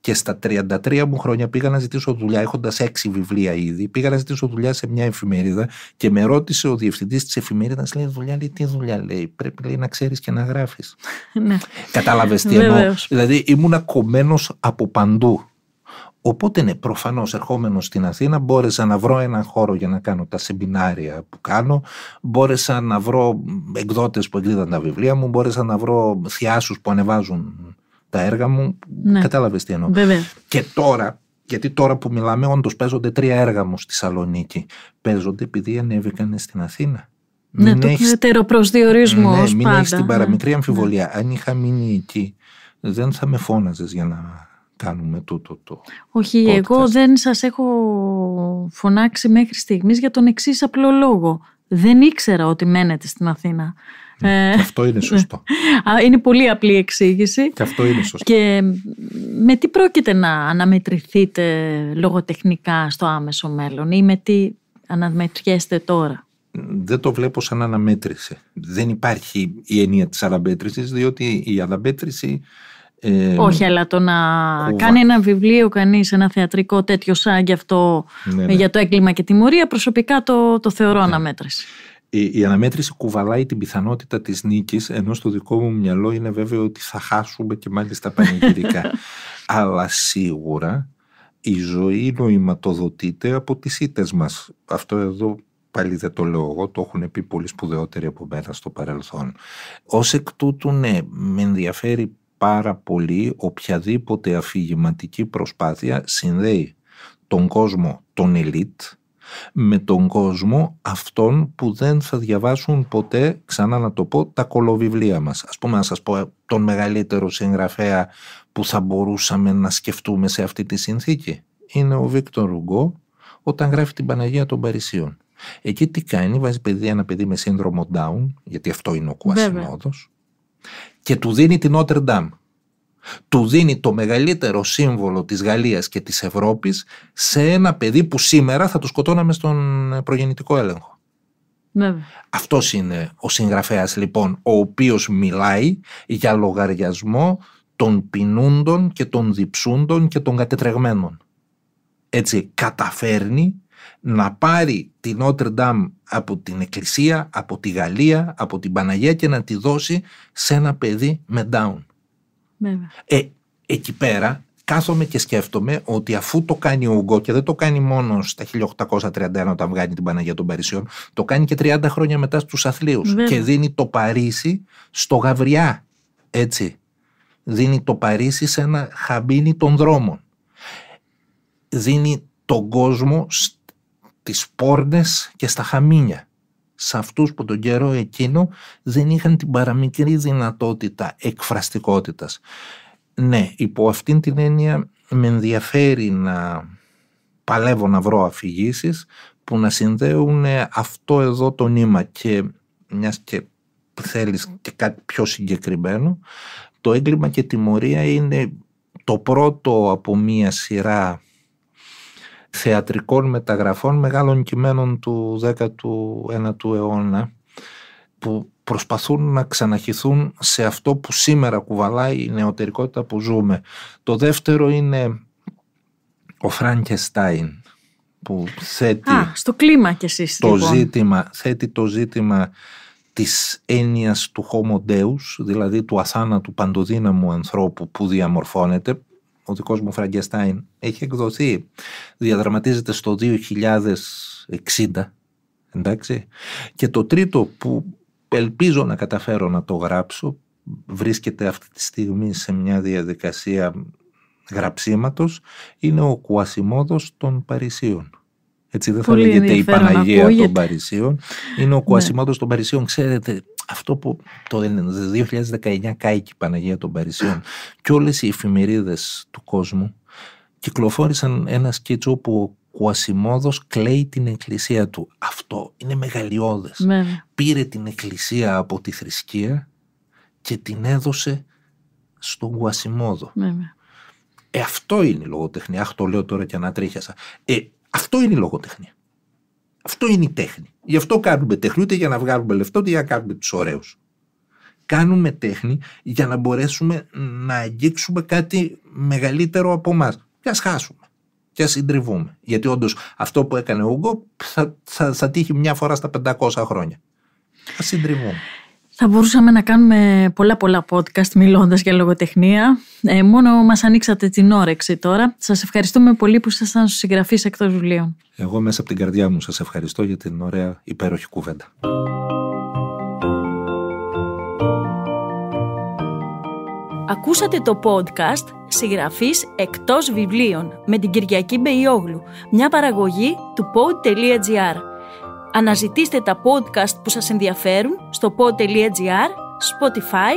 Και στα 33 μου χρόνια πήγα να ζητήσω δουλειά, έχοντας έξι βιβλία ήδη. Πήγα να ζητήσω δουλειά σε μια εφημερίδα και με ρώτησε ο διευθυντής της εφημερίδας, λέει: Δουλειά, λέει, τι δουλειά, λέει. Πρέπει λέει, να ξέρεις και να γράφεις. Ναι. Κατάλαβες τι εννοώ. Δηλαδή ήμουν κομμένος από παντού. Οπότε ναι, προφανώς ερχόμενος στην Αθήνα μπόρεσα να βρω έναν χώρο για να κάνω τα σεμινάρια που κάνω, μπόρεσα να βρω εκδότες που εκδίδαν τα βιβλία μου, μπόρεσα να βρω θειάσους που ανεβάζουν τα έργα μου. Ναι. Κατάλαβες τι εννοώ. Βέβαια. Και τώρα, γιατί τώρα που μιλάμε όντως παίζονται τρία έργα μου στη Σαλονίκη. Παίζονται επειδή ανέβηκαν στην Αθήνα. Ναι, μην το έχεις... προσδιορισμό ναι, Μην έχεις την παραμικρή ναι. αμφιβολία. Ναι. Αν είχα μείνει εκεί δεν θα με φώναζες για να κάνουμε τούτο το. Όχι, εγώ δεν σας έχω φωνάξει μέχρι στιγμής για τον εξής απλό λόγο. Δεν ήξερα ότι μένετε στην Αθήνα. Ναι, ε, αυτό είναι σωστό. είναι πολύ απλή εξήγηση. Και αυτό είναι σωστό. Και με τι πρόκειται να αναμετρηθείτε λογοτεχνικά στο άμεσο μέλλον ή με τι αναμετριέστε τώρα. Δεν το βλέπω σαν αναμέτρηση. Δεν υπάρχει η ενία της αναμέτρησης διότι η αναμέτρηση ε, Όχι, αλλά το να κάνει ένα βιβλίο κανείς, ένα θεατρικό τέτοιο σαν γι αυτό, ναι, ε, ναι. για το έγκλημα και τιμωρία, προσωπικά το, το θεωρώ ναι. αναμέτρηση. Η, η αναμέτρηση κουβαλάει την πιθανότητα της νίκης, ενώ στο δικό μου μυαλό είναι βέβαιο ότι θα χάσουμε και μάλιστα πανηγυρικά. αλλά σίγουρα η ζωή νοηματοδοτείται από τις ήττες μας. Αυτό εδώ πάλι δεν το λέω εγώ, το έχουν πει πολύ σπουδαιότεροι από μένα στο παρελθόν. Ως εκ τούτου, ναι, με ενδιαφέρει πάρα πολύ οποιαδήποτε αφηγηματική προσπάθεια συνδέει τον κόσμο των ελίτ με τον κόσμο αυτών που δεν θα διαβάσουν ποτέ, ξανά να το πω, τα κολοβιβλία μας. Ας πούμε να σας πω ε, τον μεγαλύτερο συγγραφέα που θα μπορούσαμε να σκεφτούμε σε αυτή τη συνθήκη. Είναι ο Βίκτορ Ρουγκό όταν γράφει την Παναγία των Παρισίων. Εκεί τι κάνει, βάζει παιδί ένα παιδί με σύνδρομο Down, γιατί αυτό είναι ο κουασινόδος, και του δίνει την Notre Του δίνει το μεγαλύτερο σύμβολο της Γαλλίας και της Ευρώπης σε ένα παιδί που σήμερα θα το σκοτώναμε στον ε, προγεννητικό έλεγχο. Ναι. Αυτός είναι ο συγγραφέας λοιπόν ο οποίος μιλάει για λογαριασμό των πεινούντων και των διψούντων και των κατετρεγμένων. Έτσι καταφέρνει να πάρει την Notre Dame από την Εκκλησία, από τη Γαλλία, από την Παναγία και να τη δώσει σε ένα παιδί με down. Ε, εκεί πέρα κάθομαι και σκέφτομαι ότι αφού το κάνει ο Ουγγό και δεν το κάνει μόνο στα 1831 όταν βγάλει την Παναγία των Παρισιών, το κάνει και 30 χρόνια μετά στους αθλίους και δίνει το Παρίσι στο Γαβριά, έτσι. Δίνει το Παρίσι σε ένα χαμπίνι των δρόμων. Δίνει τον κόσμο τις πόρνες και στα χαμίνια. Σε αυτούς που τον καιρό εκείνο δεν είχαν την παραμικρή δυνατότητα εκφραστικότητας. Ναι, υπό αυτήν την έννοια με ενδιαφέρει να παλεύω να βρω αφηγήσεις που να συνδέουν αυτό εδώ το νήμα και μιας και θέλεις και κάτι πιο συγκεκριμένο το έγκλημα και τιμωρία είναι το πρώτο από μία σειρά θεατρικών μεταγραφών μεγάλων κειμένων του 19ου αιώνα που προσπαθούν να ξαναχυθούν σε αυτό που σήμερα κουβαλάει η νεωτερικότητα που ζούμε. Το δεύτερο είναι ο Φράνκεστάιν που θέτει Α, στο κλίμα και εσείς, το λοιπόν. ζήτημα, θέτει το ζήτημα της έννοιας του Homo Deus, δηλαδή του αθάνατου παντοδύναμου ανθρώπου που διαμορφώνεται ο δικός μου Φραγκεστάιν έχει εκδοθεί, διαδραματίζεται στο 2060, εντάξει, και το τρίτο που ελπίζω να καταφέρω να το γράψω, βρίσκεται αυτή τη στιγμή σε μια διαδικασία γραψίματος, είναι ο Κουασιμόδος των Παρισίων. Έτσι δεν θα λέγεται η Παναγία των Παρισίων. Είναι ο ναι. Κουασιμόδος των Παρισίων, ξέρετε, αυτό που το 2019 κάηκε η Παναγία των Παρισιών και όλες οι εφημερίδες του κόσμου κυκλοφόρησαν ένα σκίτσο που ο Κουασιμόδος κλαίει την εκκλησία του. Αυτό είναι μεγαλειώδες. Ναι. Πήρε την εκκλησία από τη θρησκεία και την έδωσε στον Κουασιμόδο. Ναι, ναι. Ε, αυτό είναι η λογοτεχνία. Αχ, το λέω τώρα και ανατρίχιασα. Ε, αυτό είναι η λογοτεχνία. Αυτό είναι η τέχνη. Γι' αυτό κάνουμε τέχνη, ούτε για να βγάλουμε λεφτό, ούτε για να κάνουμε τους ωραίους. Κάνουμε τέχνη για να μπορέσουμε να αγγίξουμε κάτι μεγαλύτερο από εμάς. Και ας χάσουμε. Και συντριβούμε. Γιατί όντως αυτό που έκανε ο Γκο θα, θα, θα τύχει μια φορά στα 500 χρόνια. Ας συντριβούμε. Θα μπορούσαμε να κάνουμε πολλά πολλά podcast μιλώντας για λογοτεχνία. Ε, μόνο μας ανοίξατε την όρεξη τώρα. Σας ευχαριστούμε πολύ που ήσασταν στους συγγραφείς εκτός βιβλίων. Εγώ μέσα από την καρδιά μου σας ευχαριστώ για την ωραία υπέροχη κουβέντα. Ακούσατε το podcast «Συγγραφείς εκτός βιβλίων» με την Κυριακή Μπεϊόγλου, μια παραγωγή του pod.gr. Αναζητήστε τα podcast που σας ενδιαφέρουν στο pod.gr, Spotify,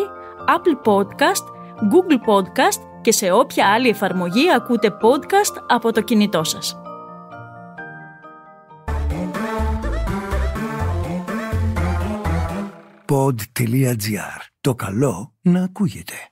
Apple Podcast, Google Podcast και σε όποια άλλη εφαρμογή ακούτε podcast από το κινητό σας. Pod.gr. Το καλό να ακούγεται.